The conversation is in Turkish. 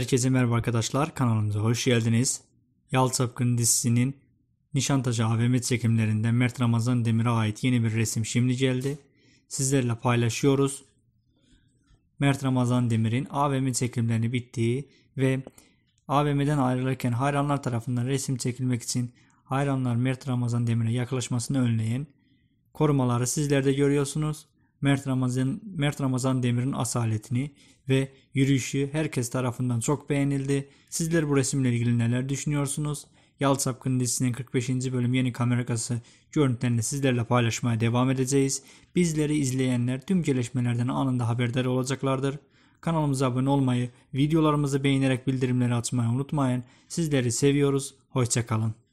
Herkese merhaba arkadaşlar kanalımıza hoş geldiniz. Yal Sapkın dizisinin Nişantaşı AVM çekimlerinde Mert Ramazan Demir'e ait yeni bir resim şimdi geldi. Sizlerle paylaşıyoruz. Mert Ramazan Demir'in AVM çekimlerini bittiği ve AVM'den ayrılırken hayranlar tarafından resim çekilmek için hayranlar Mert Ramazan Demir'e yaklaşmasını önleyen korumaları sizlerde görüyorsunuz. Mert Ramazan, Mert Ramazan Demir'in asaletini ve yürüyüşü herkes tarafından çok beğenildi. Sizler bu resimle ilgili neler düşünüyorsunuz? Yal Sapkın dizisinin 45. bölüm yeni kamera görüntülerini sizlerle paylaşmaya devam edeceğiz. Bizleri izleyenler tüm gelişmelerden anında haberdar olacaklardır. Kanalımıza abone olmayı, videolarımızı beğenerek bildirimleri açmayı unutmayın. Sizleri seviyoruz. Hoşçakalın.